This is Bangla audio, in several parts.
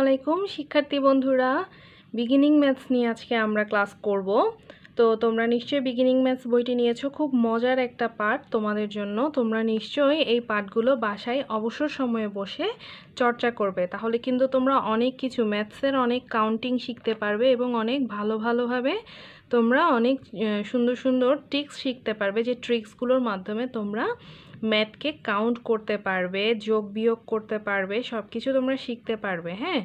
আলাইকুম শিক্ষার্থী বন্ধুরা বিগিনিং ম্যাথস নিয়ে আজকে আমরা ক্লাস করব তো তোমরা নিশ্চয়ই বিগিনিং ম্যাথস বইটি নিয়েছো খুব মজার একটা পার্ট তোমাদের জন্য তোমরা নিশ্চয়ই এই পাঠগুলো বাসায় অবসর সময়ে বসে চর্চা করবে তাহলে কিন্তু তোমরা অনেক কিছু ম্যাথসের অনেক কাউন্টিং শিখতে পারবে এবং অনেক ভালো ভালোভাবে তোমরা অনেক সুন্দর সুন্দর ট্রিক্স শিখতে পারবে যে ট্রিক্সগুলোর মাধ্যমে তোমরা ম্যাথকে কাউন্ট করতে পারবে যোগ বিয়োগ করতে পারবে সব কিছু তোমরা শিখতে পারবে হ্যাঁ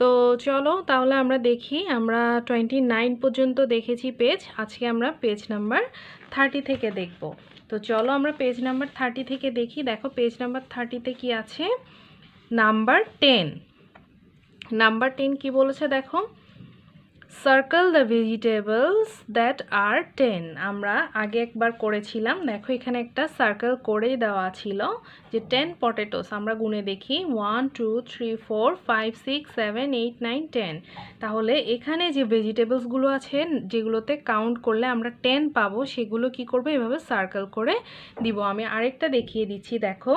তো চলো তাহলে আমরা দেখি আমরা টোয়েন্টি নাইন পর্যন্ত দেখেছি পেজ আজকে আমরা পেজ নাম্বার থার্টি থেকে দেখব তো চলো আমরা পেজ নাম্বার থার্টি থেকে দেখি দেখো পেজ নাম্বার থার্টিতে কি আছে নাম্বার টেন নাম্বার টেন কি বলেছে দেখো circle the vegetables that are ten আমরা আগে একবার করেছিলাম দেখো এখানে একটা সার্কেল করেই দেওয়া ছিল যে টেন পটেটোস আমরা গুনে দেখি one two three four five six seven eight nine ten তাহলে এখানে যে ভেজিটেবলসগুলো আছে যেগুলোতে কাউন্ট করলে আমরা টেন পাবো সেগুলো কি করবে এভাবে সার্কেল করে দিব আমি আরেকটা দেখিয়ে দিচ্ছি দেখো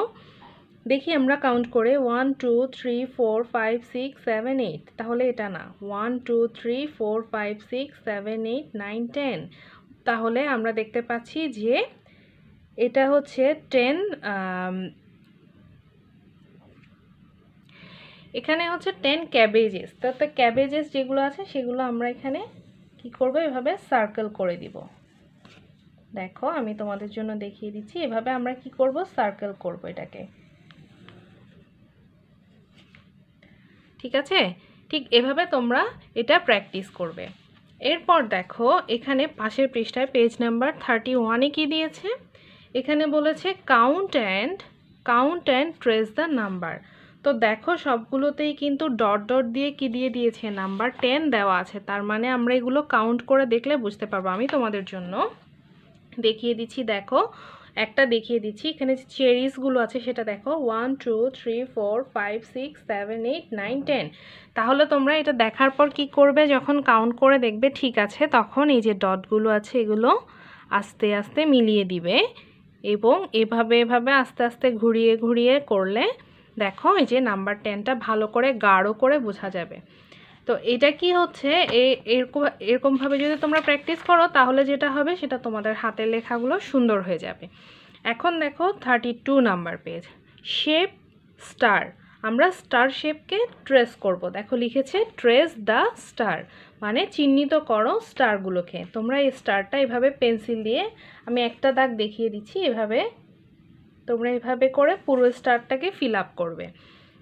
দেখি আমরা কাউন্ট করে one two three four five six seven eight তাহলে এটা না one two three four five six seven eight nine ten তাহলে আমরা দেখতে পাচ্ছি যে এটা হচ্ছে টেন এখানে হচ্ছে টেন ক্যাবেজেস তো ক্যাবেজেস যেগুলো আছে সেগুলো আমরা এখানে কি করব এভাবে সার্কেল করে দিব দেখো আমি তোমাদের জন্য দেখিয়ে দিচ্ছি এভাবে আমরা কি করব সার্কেল করব এটাকে ঠিক আছে ঠিক এভাবে তোমরা এটা প্র্যাকটিস করবে এরপর দেখো এখানে পাশের পৃষ্ঠায় পেজ নাম্বার থার্টি ওয়ানে কী দিয়েছে এখানে বলেছে count and count and trace the number তো দেখো সবগুলোতেই কিন্তু ডট ডট দিয়ে কি দিয়ে দিয়েছে নাম্বার টেন দেওয়া আছে তার মানে আমরা এগুলো কাউন্ট করে দেখলে বুঝতে পারবো আমি তোমাদের জন্য দেখিয়ে দিচ্ছি দেখো একটা দেখিয়ে দিচ্ছি এখানে যে চেরিসগুলো আছে সেটা দেখো one two three four five six seven eight nine ten তাহলে তোমরা এটা দেখার পর কি করবে যখন কাউন্ট করে দেখবে ঠিক আছে তখন এই যে ডটগুলো আছে এগুলো আস্তে আস্তে মিলিয়ে দিবে এবং এভাবে এভাবে আস্তে আস্তে ঘুরিয়ে ঘুরিয়ে করলে দেখো এই যে নাম্বার টেনটা ভালো করে গাঢ় করে বোঝা যাবে তো এটা কি হচ্ছে এরকম এরকমভাবে যদি তোমরা প্র্যাকটিস করো তাহলে যেটা হবে সেটা তোমাদের হাতের লেখাগুলো সুন্দর হয়ে যাবে এখন দেখো thirty two number page shape star আমরা স্টার শেপকে ট্রেস করব দেখো লিখেছে ট্রেস দ্য স্টার মানে চিহ্নিত করো স্টারগুলোকে তোমরা এই স্টারটা এভাবে পেন্সিল দিয়ে আমি একটা দাগ দেখিয়ে দিচ্ছি এভাবে তোমরা এভাবে করে পুরো স্টারটাকে ফিল আপ করবে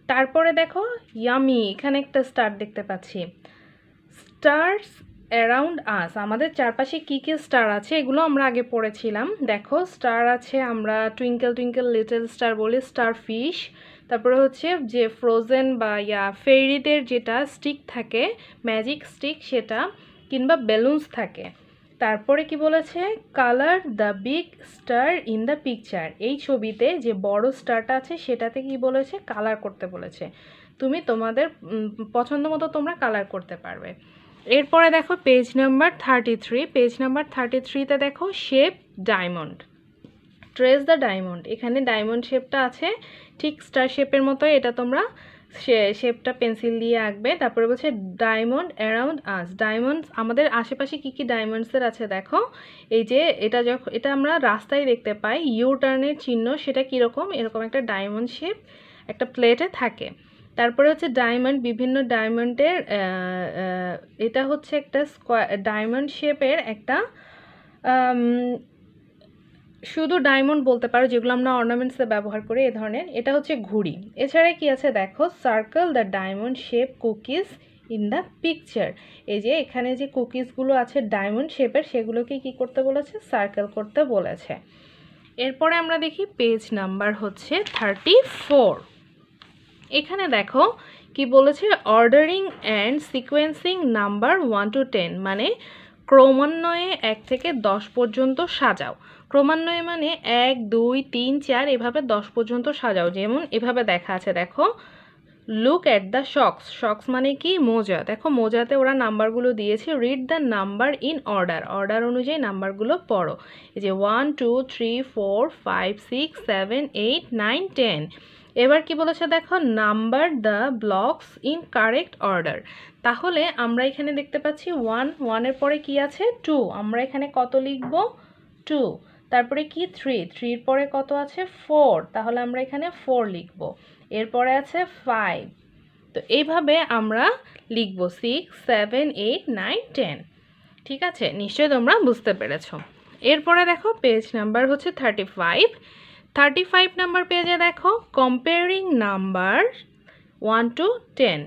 তারপরে দেখো ইয়ামি এখানে একটা স্টার দেখতে পাচ্ছি স্টার্স অ্যারাউন্ড আস আমাদের চারপাশে কী কী স্টার আছে এগুলো আমরা আগে পড়েছিলাম দেখো স্টার আছে আমরা টুইঙ্কেল টুইঙ্কেল লিটল স্টার বলি স্টার ফিশ তারপরে হচ্ছে যে ফ্রোজেন বা ইয়া ফেরিদের যেটা স্টিক থাকে ম্যাজিক স্টিক সেটা কিংবা বেলুন্স থাকে তারপরে কি বলেছে colour the big star in the picture এই ছবিতে যে বড় স্টারটা আছে সেটাতে কি বলেছে কালার করতে বলেছে তুমি তোমাদের পছন্দ মতো তোমরা কালার করতে পারবে এরপরে দেখো page number thirty three page number thirty থ্রিতে দেখো shape diamond trace the diamond এখানে ডায়মন্ড শেপটা আছে ঠিক স্টার শেপের মতো এটা তোমরা শেপটা পেন্সিল দিয়ে আঁকবে তারপরে বলছে ডায়মন্ড অ্যারাউন্ড আস ডায়মন্ডস আমাদের আশেপাশে কি কি ডায়মন্ডসের আছে দেখো এই যে এটা যখন এটা আমরা রাস্তায় দেখতে পাই ইউ টার্নের চিহ্ন সেটা কীরকম এরকম একটা ডায়মন্ড শেপ একটা প্লেটে থাকে তারপরে হচ্ছে ডায়মন্ড বিভিন্ন ডায়মন্ডের এটা হচ্ছে একটা স্কোয়ার ডায়মন্ড শেপের একটা শুধু ডায়মন্ড বলতে পারো যেগুলো আমরা অর্নামেন্টসে ব্যবহার করি এ ধরনের এটা হচ্ছে ঘুড়ি এছাড়া কি আছে দেখো circle the diamond shape cookies in the picture এই যে এখানে যে কুকিজগুলো আছে ডায়মন্ড শেপের সেগুলোকে কি করতে বলেছে সার্কেল করতে বলেছে এরপরে আমরা দেখি পেজ নাম্বার হচ্ছে থার্টি ফোর এখানে দেখো কি বলেছে ordering and sequencing number one to ten মানে ক্রমান্বয়ে এক থেকে দশ পর্যন্ত সাজাও ক্রমান্বয়ে মানে এক দুই তিন চার এভাবে দশ পর্যন্ত সাজাও যেমন এভাবে দেখা আছে দেখো look at the socks socks মানে কি মোজা দেখো মোজাতে ওরা নাম্বারগুলো দিয়েছে read the number in order order অনুযায়ী নাম্বারগুলো পড়ো এই যে one two three four five six seven eight nine ten এবার কি বলেছে দেখো number the blocks in correct order তাহলে আমরা এখানে দেখতে পাচ্ছি ওয়ান ওয়ানের পরে কি আছে টু আমরা এখানে কত লিখব টু তারপরে কি থ্রি থ্রির পরে কত আছে ফোর তাহলে আমরা এখানে ফোর লিখব এরপরে আছে ফাইভ তো এইভাবে আমরা লিখবো six seven eight nine ten ঠিক আছে নিশ্চয়ই তোমরা বুঝতে পেরেছ এরপরে দেখো পেজ নাম্বার হচ্ছে thirty five thirty five number পেজে দেখো comparing number one to ten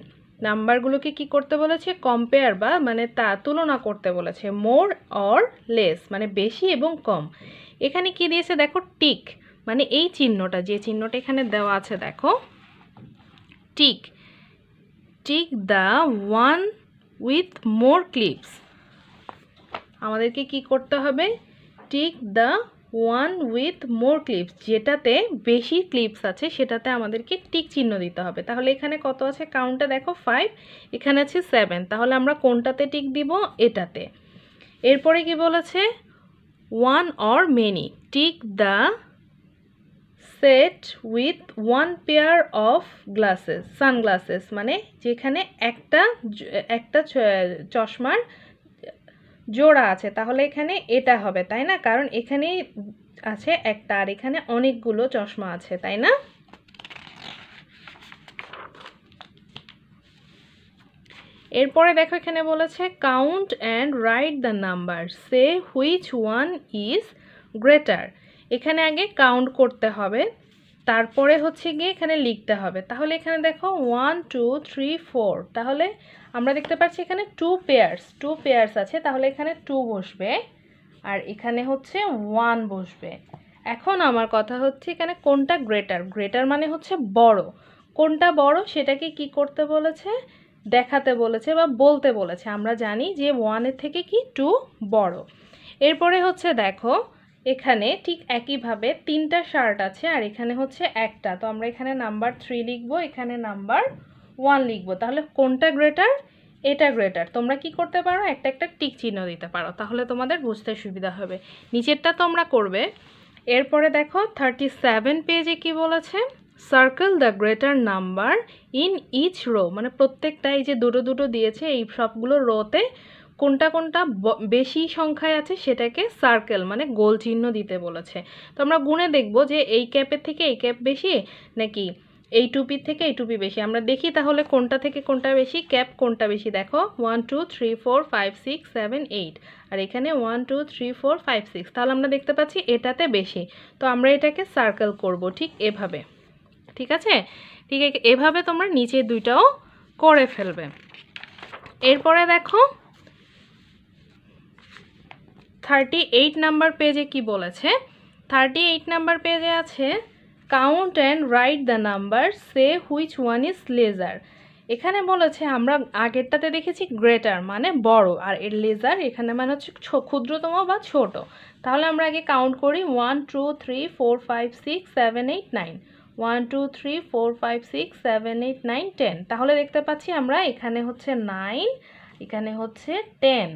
নাম্বারগুলোকে কি করতে বলেছে কম্পেয়ার বা মানে তা তুলনা করতে বলেছে মোর অর লেস মানে বেশি এবং কম এখানে কি দিয়েছে দেখো টিক মানে এই চিহ্নটা যে চিহ্নটা এখানে দেওয়া আছে দেখো tick tick the one with more clips আমাদেরকে কি করতে হবে tick the one with more clips যেটাতে বেশি ক্লিপস আছে সেটাতে আমাদেরকে টিক চিহ্ন দিতে হবে তাহলে এখানে কত আছে কাউন্টটা দেখো ফাইভ এখানে আছে সেভেন তাহলে আমরা কোনটাতে টিক দিব এটাতে এরপরে কি বলেছে one or many. Tick the set with one pair of glasses sunglasses মানে যেখানে একটা একটা চশমার জোড়া আছে তাহলে এখানে এটা হবে তাই না কারণ এখানে আছে একটা আর এখানে অনেকগুলো চশমা আছে তাই না এরপরে দেখো এখানে বলেছে count and write the number say which one is greater এখানে আগে কাউন্ট করতে হবে তারপরে হচ্ছে গিয়ে এখানে লিখতে হবে তাহলে এখানে দেখো ওয়ান টু থ্রি ফোর তাহলে আমরা দেখতে পাচ্ছি এখানে টু পেয়ার্স টু পেয়ার্স আছে তাহলে এখানে টু বসবে আর এখানে হচ্ছে ওয়ান বসবে এখন আমার কথা হচ্ছে এখানে কোনটা গ্রেটার গ্রেটার মানে হচ্ছে বড় কোনটা বড় সেটাকে কি করতে বলেছে দেখাতে বলেছে বা বলতে বলেছে আমরা জানি যে ওয়ানের থেকে কি টু বড় এরপরে হচ্ছে দেখো এখানে ঠিক একইভাবে তিনটা শার্ট আছে আর এখানে হচ্ছে একটা তো আমরা এখানে নাম্বার থ্রি লিখব এখানে নাম্বার ওয়ান লিখব তাহলে কোনটা গ্রেটার এটা গ্রেটার তোমরা কি করতে পারো একটা একটা টিক চিহ্ন দিতে পারো তাহলে তোমাদের বুঝতে সুবিধা হবে নিচেরটা তোমরা করবে এরপরে দেখো থার্টি সেভেন পেজে কি বলেছে circle the greater number in each row মানে প্রত্যেকটা এই যে দুটো দুটো দিয়েছে এই সবগুলো রোতে কোনটা কোনটা বেশি সংখ্যায় আছে সেটাকে সার্কেল মানে গোল চিহ্ন দিতে বলেছে তো আমরা গুণে দেখব যে এই ক্যাপের থেকে এই ক্যাপ বেশি নাকি এই টুপির থেকে এই টুপি বেশি আমরা দেখি তাহলে কোনটা থেকে কোনটা বেশি ক্যাপ কোনটা বেশি দেখো one two three four five six seven eight আর এখানে one two three four five six তাহলে আমরা দেখতে পাচ্ছি এটাতে বেশি তো আমরা এটাকে সার্কেল করব ঠিক এভাবে ঠিক আছে ঠিক এভাবে তোমরা নিচে দুইটাও করে ফেলবে এরপরে দেখো থার্টি এইট নাম্বার পেজে কি বলেছে থার্টি এইট নাম্বার পেজে আছে count and write the number say which one is lesser এখানে বলেছে আমরা আগেরটাতে দেখেছি গ্রেটার মানে বড় আর এর লেজার এখানে মানে হচ্ছে ক্ষুদ্রতম বা ছোট তাহলে আমরা আগে কাউন্ট করি one two three four five six seven eight nine one two three four five six seven eight nine ten তাহলে দেখতে পাচ্ছি আমরা এখানে হচ্ছে নাইন এখানে হচ্ছে টেন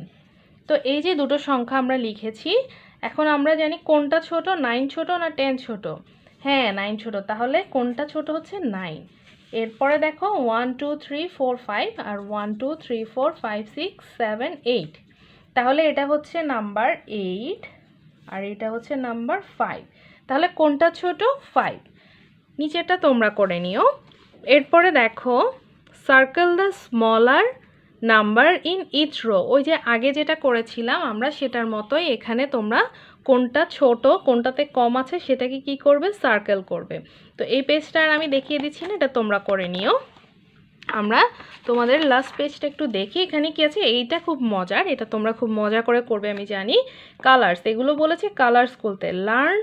তো এই যে দুটো সংখ্যা আমরা লিখেছি এখন আমরা জানি কোনটা ছোট নাইন ছোট না টেন ছোট হ্যাঁ নাইন ছোট তাহলে কোনটা ছোট হচ্ছে নাইন এরপরে দেখো one two three four five আর one two three four five six seven eight তাহলে এটা হচ্ছে নাম্বার এইট আর এটা হচ্ছে নাম্বার ফাইভ তাহলে কোনটা ছোট ফাইভ নিচেরটা তোমরা করে নিও এরপরে দেখো circle the smaller number in each row ওই যে আগে যেটা করেছিলাম আমরা সেটার মতোই এখানে তোমরা কোনটা ছোট কোনটাতে কম আছে সেটাকে কি করবে সার্কেল করবে তো এই পেজটা আর আমি দেখিয়ে দিচ্ছি না এটা তোমরা করে নিও আমরা তোমাদের লাস্ট পেজটা একটু দেখি এখানে কি আছে এইটা খুব মজার এটা তোমরা খুব মজা করে করবে আমি জানি কালার্স এগুলো বলেছে কালার্স খুলতে learn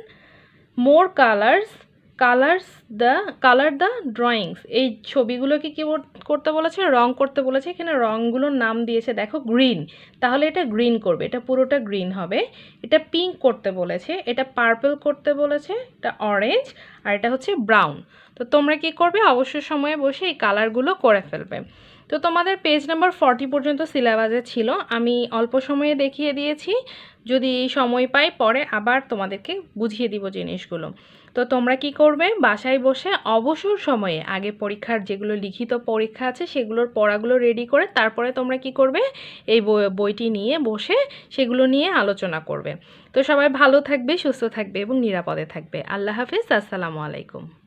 more colours colours the colour the drawings এই ছবিগুলোকে কী করতে বলেছে রং করতে বলেছে এখানে রঙগুলোর নাম দিয়েছে দেখো গ্রিন তাহলে এটা গ্রিন করবে এটা পুরোটা গ্রিন হবে এটা পিঙ্ক করতে বলেছে এটা পার্পল করতে বলেছে এটা অরেঞ্জ আর এটা হচ্ছে ব্রাউন তো তোমরা কি করবে অবসর সময়ে বসে এই কালারগুলো করে ফেলবে তো তোমাদের পেজ নাম্বার ফর্টি পর্যন্ত সিলেবাসে ছিল আমি অল্প সময়ে দেখিয়ে দিয়েছি যদি সময় পাই পরে আবার তোমাদেরকে বুঝিয়ে দিব জিনিসগুলো তো তোমরা কি করবে বাসায় বসে অবসর সময়ে আগে পরীক্ষার যেগুলো লিখিত পরীক্ষা আছে সেগুলোর পড়াগুলো রেডি করে তারপরে তোমরা কি করবে এই বইটি নিয়ে বসে সেগুলো নিয়ে আলোচনা করবে তো সবাই ভালো থাকবে সুস্থ থাকবে এবং নিরাপদে থাকবে আল্লাহ হাফিজ আসসালামু আলাইকুম